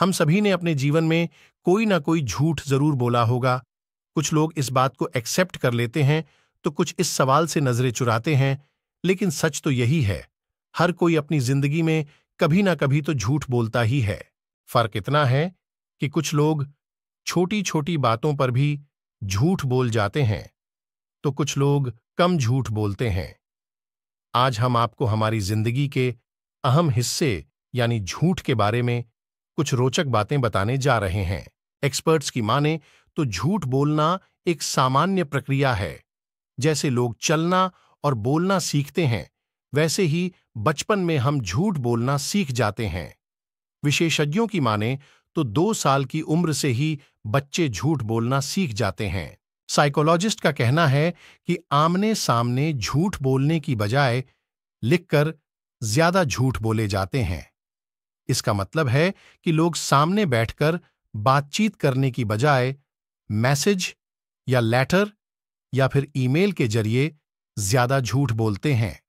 हम सभी ने अपने जीवन में कोई ना कोई झूठ जरूर बोला होगा कुछ लोग इस बात को एक्सेप्ट कर लेते हैं तो कुछ इस सवाल से नजरें चुराते हैं लेकिन सच तो यही है हर कोई अपनी जिंदगी में कभी ना कभी तो झूठ बोलता ही है फर्क इतना है कि कुछ लोग छोटी छोटी बातों पर भी झूठ बोल जाते हैं तो कुछ लोग कम झूठ बोलते हैं आज हम आपको हमारी जिंदगी के अहम हिस्से यानी झूठ के बारे में कुछ रोचक बातें बताने जा रहे हैं एक्सपर्ट्स की माने तो झूठ बोलना एक सामान्य प्रक्रिया है जैसे लोग चलना और बोलना सीखते हैं वैसे ही बचपन में हम झूठ बोलना सीख जाते हैं विशेषज्ञों की माने तो दो साल की उम्र से ही बच्चे झूठ बोलना सीख जाते हैं साइकोलॉजिस्ट का कहना है कि आमने सामने झूठ बोलने की बजाय लिखकर ज्यादा झूठ बोले जाते हैं इसका मतलब है कि लोग सामने बैठकर बातचीत करने की बजाय मैसेज या लेटर या फिर ईमेल के जरिए ज्यादा झूठ बोलते हैं